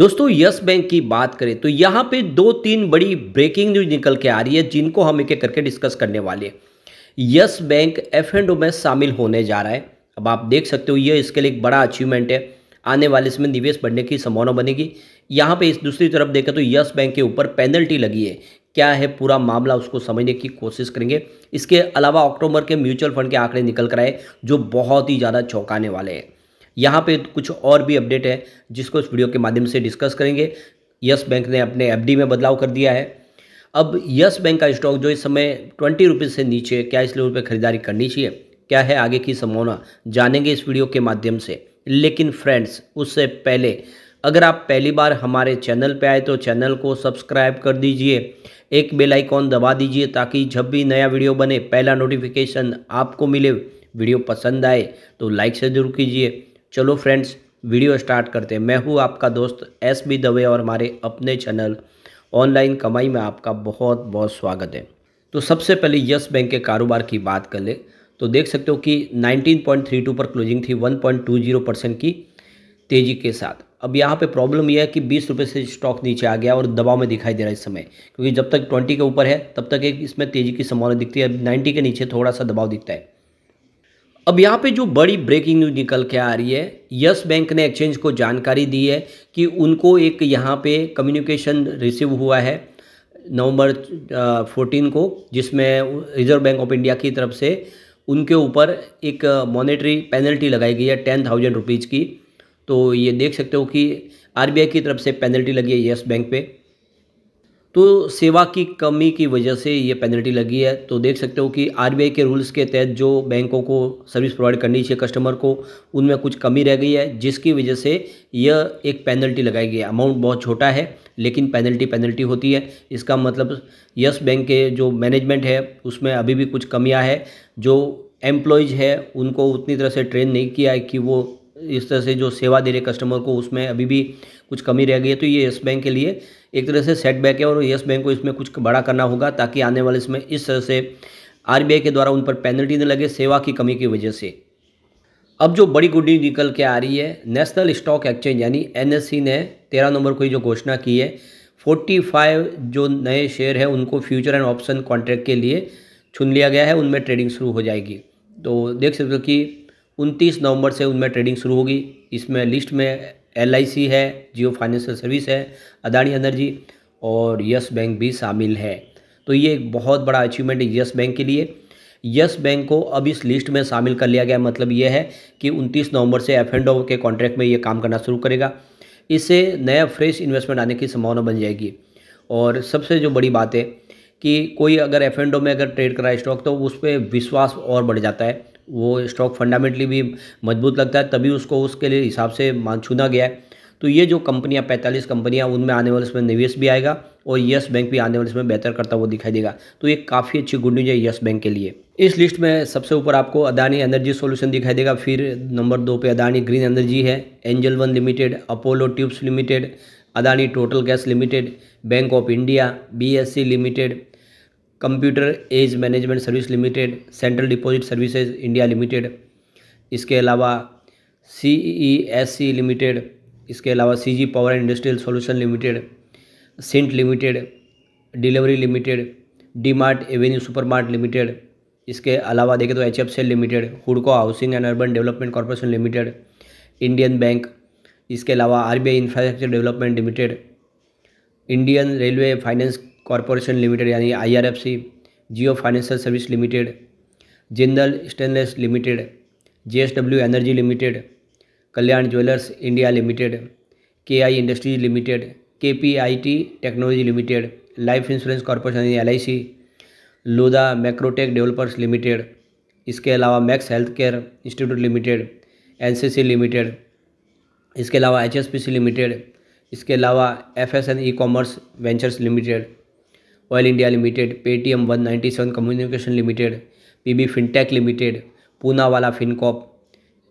दोस्तों yes bank की बात करें तो यहाँ पे दो तीन बड़ी ब्रेकिंग न्यूज निकल के आ रही है जिनको हम एक एक करके डिस्कस करने वाले हैं Yes Bank F and O में शामिल होने जा रहा है अब आप देख सकते हो ये इसके लिए एक बड़ा अचीवमेंट है आने वाले इसमें निवेश बढ़ने की संभावना बनेगी यहाँ पे इस दूसरी तरफ देखें तो यस बैंक के ऊपर पेनल्टी लगी है क्या है पूरा मामला उसको समझने की कोशिश करेंगे इसके अलावा अक्टूबर के म्यूचुअल फंड के आंकड़े निकल कर आए जो बहुत ही ज़्यादा चौंकाने वाले हैं यहाँ पे कुछ और भी अपडेट है जिसको इस वीडियो के माध्यम से डिस्कस करेंगे यस बैंक ने अपने एफडी में बदलाव कर दिया है अब यस बैंक का स्टॉक जो इस समय ट्वेंटी रुपीज़ से नीचे क्या इस लेवल पर खरीदारी करनी चाहिए क्या है आगे की संभावना जानेंगे इस वीडियो के माध्यम से लेकिन फ्रेंड्स उससे पहले अगर आप पहली बार हमारे चैनल पर आए तो चैनल को सब्सक्राइब कर दीजिए एक बेल आइकॉन दबा दीजिए ताकि जब भी नया वीडियो बने पहला नोटिफिकेशन आपको मिले वीडियो पसंद आए तो लाइक से ज़रूर कीजिए चलो फ्रेंड्स वीडियो स्टार्ट करते हैं मैं हूँ आपका दोस्त एस बी दवे और हमारे अपने चैनल ऑनलाइन कमाई में आपका बहुत बहुत स्वागत है तो सबसे पहले यस बैंक के कारोबार की बात कर ले तो देख सकते हो कि 19.32 पर क्लोजिंग थी 1.20 परसेंट की तेज़ी के साथ अब यहाँ पे प्रॉब्लम यह है कि बीस रुपये से स्टॉक नीचे आ गया और दबाव में दिखाई दे रहा है इस समय क्योंकि जब तक ट्वेंटी के ऊपर है तब तक एक इसमें तेज़ी की संभावना दिखती है अब नाइन्टी के नीचे थोड़ा सा दबाव दिखता है अब यहाँ पे जो बड़ी ब्रेकिंग न्यूज निकल के आ रही है यस बैंक ने एक्सचेंज को जानकारी दी है कि उनको एक यहाँ पे कम्युनिकेशन रिसीव हुआ है नवंबर फोर्टीन को जिसमें रिजर्व बैंक ऑफ इंडिया की तरफ से उनके ऊपर एक मॉनेटरी पेनल्टी लगाई गई है टेन थाउजेंड रुपीज़ की तो ये देख सकते हो कि आर की तरफ से पेनल्टी लगी है यस बैंक पर तो सेवा की कमी की वजह से ये पेनल्टी लगी है तो देख सकते हो कि आरबीआई के रूल्स के तहत जो बैंकों को सर्विस प्रोवाइड करनी चाहिए कस्टमर को उनमें कुछ कमी रह गई है जिसकी वजह से यह एक पेनल्टी लगाई गई है अमाउंट बहुत छोटा है लेकिन पेनल्टी पेनल्टी होती है इसका मतलब यस बैंक के जो मैनेजमेंट है उसमें अभी भी कुछ कमियाँ है जो एम्प्लॉयज़ है उनको उतनी तरह से ट्रेन नहीं किया है कि वो इस तरह से जो सेवा दे रहे कस्टमर को उसमें अभी भी कुछ कमी रह गई है तो ये येस बैंक के लिए एक तरह से सेटबैक है और येस बैंक को इसमें कुछ बड़ा करना होगा ताकि आने वाले इसमें इस तरह से आर के द्वारा उन पर पेनल्टी न लगे सेवा की कमी की वजह से अब जो बड़ी गुड न्यूज निकल के आ रही है नेशनल स्टॉक एक्सचेंज यानी एन e ने तेरह नंबर को जो घोषणा की है फाइव जो नए शेयर हैं उनको फ्यूचर एंड ऑप्शन कॉन्ट्रैक्ट के लिए चुन लिया गया है उनमें ट्रेडिंग शुरू हो जाएगी तो देख सकते हो कि उनतीस नवंबर से उनमें ट्रेडिंग शुरू होगी इसमें लिस्ट में एल है जियो फाइनेंशियल सर्विस है अदानी एनर्जी और यस बैंक भी शामिल है तो ये एक बहुत बड़ा अचीवमेंट है यस बैंक के लिए यस बैंक को अब इस लिस्ट में शामिल कर लिया गया मतलब ये है कि 29 नवंबर से एफ एंड के कॉन्ट्रैक्ट में ये काम करना शुरू करेगा इससे नया फ्रेश इन्वेस्टमेंट आने की संभावना बन जाएगी और सबसे जो बड़ी बात है कि कोई अगर एफ एंड में अगर ट्रेड कराए स्टॉक तो उस पर विश्वास और बढ़ जाता है वो स्टॉक फंडामेंटली भी मजबूत लगता है तभी उसको उसके लिए हिसाब से मान छूना गया है तो ये जो कंपनियां पैंतालीस कंपनियां उनमें आने वाले इसमें निवेश भी आएगा और यस बैंक भी आने वाले इसमें बेहतर करता हुआ दिखाई देगा तो ये काफ़ी अच्छी गुड न्यूज है यस बैंक के लिए इस लिस्ट में सबसे ऊपर आपको अदानी एनर्जी सॉल्यूशन दिखाई देगा फिर नंबर दो पे अदानी ग्रीन एनर्जी है Angel One Limited Apollo Tubes Limited Adani Total Gas Limited Bank of India B Limited Computer Age Management Service Limited Central Deposit Services India Limited इसके अलावा C E S C Limited इसके अलावा C G Power and Industrial Solution Limited cent Limited Delhivery Limited D Mart Avenue Super Mart Limited इसके अलावा देखें तो H F सेल Limited हुडको Housing and urban Development Corporation Limited Indian Bank इसके अलावा R B I Infrastructure Development Limited Indian Railway Finance Corporation Limited यानी IRFC Jio Financial Service Limited Jindal Stainless Limited JSW Energy Limited Kalyan Jewellers India Limited K I Industries Limited K P I T Technology Limited Life Insurance Corporation यानी L I C Lodha Macrotech Developers Limited इसके अलावा Max Health Care Institute Limited N C C Limited इसके अलावा H S P C Limited इसके अलावा F S N E Commerce Ventures Limited Oil India Limited Paytm one ninety seven Communication Limited PB Fintech Limited Poonawalla Fincorp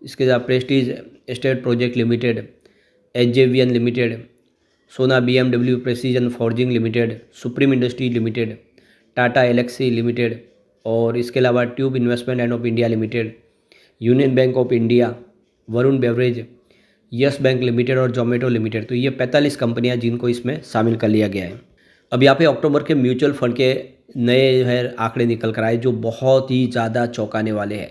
इसके साथ Prestige Estate Project Limited H J V N Limited Sona B M W Precision Forging Limited Supreme Industry Limited Tata Elxsi Limited और इसके अलावा Tube Investment and of India Limited Union Bank of India Varun Beverage Yes Bank Limited और Zomato limited तो ये 45 कंपनियां जिनको इसमें शामिल कर लिया गया है अब यहाँ पे अक्टूबर के म्यूचुअल फंड के नए है आंकड़े निकल कर आए जो बहुत ही ज़्यादा चौंकाने वाले हैं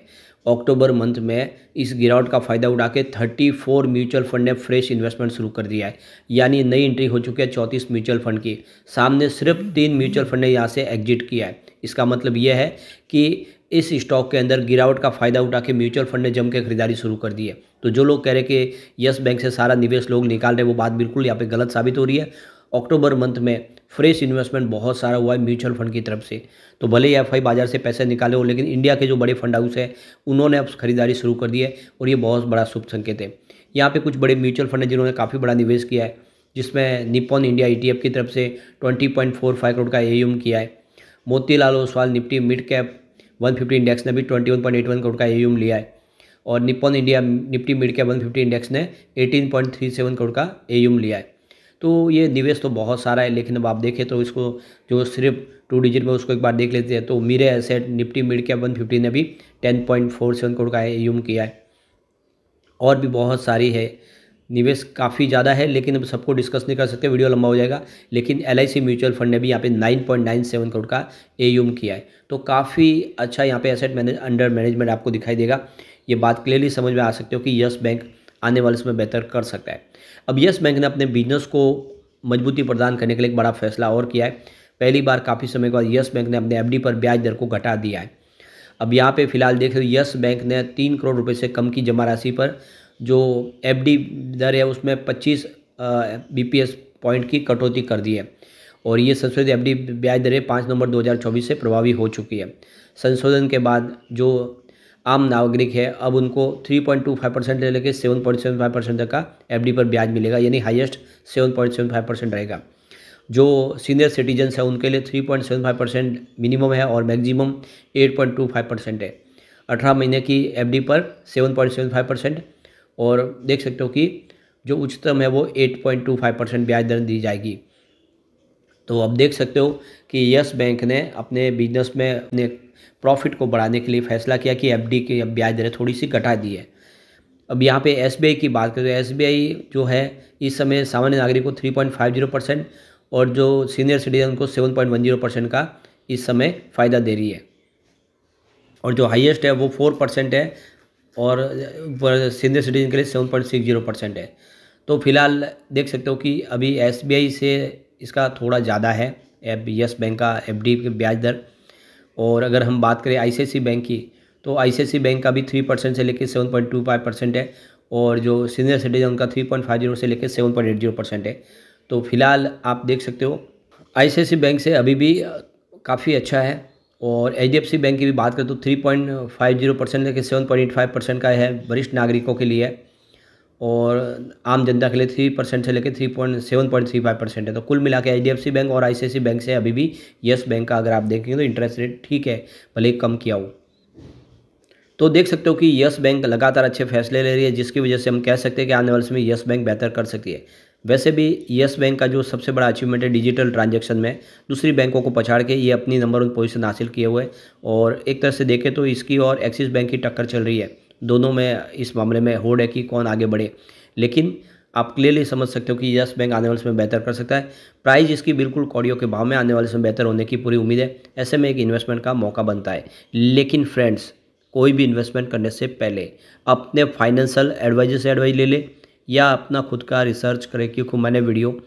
अक्टूबर मंथ में इस गिरावट का फ़ायदा उठा के थर्टी फोर म्यूचुअल फंड ने फ्रेश इन्वेस्टमेंट शुरू कर दिया है यानी नई एंट्री हो चुकी है चौंतीस म्यूचुअल फंड की सामने सिर्फ तीन म्यूचुअल फंड ने यहाँ से एग्जिट किया है इसका मतलब यह है कि इस स्टॉक के अंदर गिरावट का फ़ायदा उठा के म्यूचुअल फंड ने जम के खरीदारी शुरू कर दी है तो जो लोग कह रहे कि यस बैंक से सारा निवेश लोग निकाल रहे हैं वो बात बिल्कुल यहाँ पे गलत साबित हो रही है अक्टूबर मंथ में फ्रेश इन्वेस्टमेंट बहुत सारा हुआ है म्यूचुअल फंड की तरफ से तो भले ही एफ बाज़ार से पैसे निकाले हो लेकिन इंडिया के जो बड़े फंड हाउस हैं उन्होंने अब खरीदारी शुरू कर दी है और ये बहुत बड़ा शुभ संकेत है यहाँ पे कुछ बड़े म्यूचुअल फंड हैं जिन्होंने काफ़ी बड़ा निवेश किया है जिसमें निपॉन इंडिया ई e की तरफ से ट्वेंटी करोड़ का ए किया है Motilal Oswal Nifty mid cap one index ने भी ट्वेंटी करोड़ का ए लिया है और Nippon India Nifty mid cap one index ने एटीन करोड़ का ए लिया है तो ये निवेश तो बहुत सारा है लेकिन अब आप देखें तो इसको जो सिर्फ टू डिजिट में उसको एक बार देख लेते हैं तो मेरे asset Nifty mid cap one fifty ने भी ten point four seven crore का यूम किया है और भी बहुत सारी है निवेश काफ़ी ज़्यादा है लेकिन अब सबको डिस्कस नहीं कर सकते वीडियो लंबा हो जाएगा लेकिन एल म्यूचुअल फंड ने भी यहाँ पे 9.97 करोड़ का ए किया है तो काफ़ी अच्छा यहाँ पे एसेट मैनेज अंडर मैनेजमेंट आपको दिखाई देगा ये बात क्लियरली समझ में आ सकते हो कि यस बैंक आने वाले समय बेहतर कर सकता है अब यस बैंक ने अपने बिजनेस को मजबूती प्रदान करने के लिए एक बड़ा फैसला और किया है पहली बार काफ़ी समय के बाद यस बैंक ने अपने एफ पर ब्याज दर को घटा दिया है अब यहाँ पे फिलहाल देख रहे हो यस बैंक ने तीन करोड़ रुपए से कम की जमा राशि पर जो डी दर है उसमें 25 बीपीएस पॉइंट की कटौती कर दी है और ये संशोधित डी ब्याज दरें पाँच नवंबर 2024 से प्रभावी हो चुकी है संशोधन के बाद जो आम नागरिक है अब उनको 3.25 परसेंट ले लेके 7.75 परसेंट तक का एफडी पर ब्याज मिलेगा यानी हाईएस्ट 7.75 परसेंट रहेगा जो सीनियर सिटीजन्स हैं उनके लिए 3.75 परसेंट मिनिमम है और मैक्सिमम 8.25 परसेंट है अठारह महीने की एफडी पर 7.75 परसेंट और देख सकते हो कि जो उच्चतम है वो एट परसेंट ब्याज दर दी जाएगी तो आप देख सकते हो कि यस बैंक ने अपने बिजनेस में अपने प्रॉफिट को बढ़ाने के लिए फैसला किया कि एफ की ब्याज दरें थोड़ी सी घटा दी है अब यहाँ पे एस की बात करें तो एस जो है इस समय सामान्य नागरिक को three point five zero percent और जो सीनियर सिटीजन को seven point one zero percent का इस समय फ़ायदा दे रही है और जो हाईएस्ट है वो फोर परसेंट है और सीनियर सिटीजन के लिए seven point six zero percent है तो फिलहाल देख सकते हो कि अभी एस से इसका थोड़ा ज़्यादा है एफ यस बैंक का एफ डी के ब्याज दर और अगर हम बात करें आई बैंक की तो आई बैंक का भी थ्री परसेंट से लेकर seven point two five percent है और जो सीनियर सिटीजन उनका थ्री पॉइंट फाइव जीरो से लेकर seven point eight zero percent है तो फिलहाल आप देख सकते हो आई बैंक से अभी भी काफ़ी अच्छा है और एच बैंक की भी बात करें तो three point five zero percent लेकर seven point eight five percent का है वरिष्ठ नागरिकों के लिए और आम जनता के लिए थ्री परसेंट से लेकर three point seven point three five percent है तो कुल मिला के H D F C Bank और I C I C bank से अभी भी येस बैंक का अगर आप देखेंगे तो इंटरेस्ट रेट ठीक है भले कम किया हो तो देख सकते हो कि यस बैंक लगातार अच्छे फैसले ले रही है जिसकी वजह से हम कह सकते हैं कि आने वाले समय यस बैंक बेहतर कर सकती है वैसे भी यस बैंक का जो सबसे बड़ा अचीवमेंट है डिजिटल ट्रांजैक्शन में दूसरी बैंकों को पछाड़ के ये अपनी नंबर वन पोजीशन हासिल किए हुए और एक तरह से देखें तो इसकी और एक्सिस बैंक की टक्कर चल रही है दोनों में इस मामले में होड़ है कि कौन आगे बढ़े लेकिन आप क्लियरली समझ सकते हो कि यस बैंक आने वाले समय बेहतर कर सकता है प्राइस इसकी बिल्कुल कौड़ियों के भाव में आने वाले समय बेहतर होने की पूरी उम्मीद है ऐसे में एक इन्वेस्टमेंट का मौका बनता है लेकिन फ्रेंड्स कोई भी इन्वेस्टमेंट करने से पहले अपने फाइनेंशियल एडवाइजर से एडवाइज ले ले या अपना खुद का रिसर्च करें क्योंकि मैंने वीडियो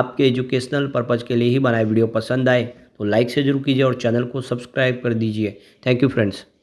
आपके एजुकेशनल पर्पज़ के लिए ही बनाए वीडियो पसंद आए तो लाइक से जरूर कीजिए और चैनल को सब्सक्राइब कर दीजिए थैंक यू फ्रेंड्स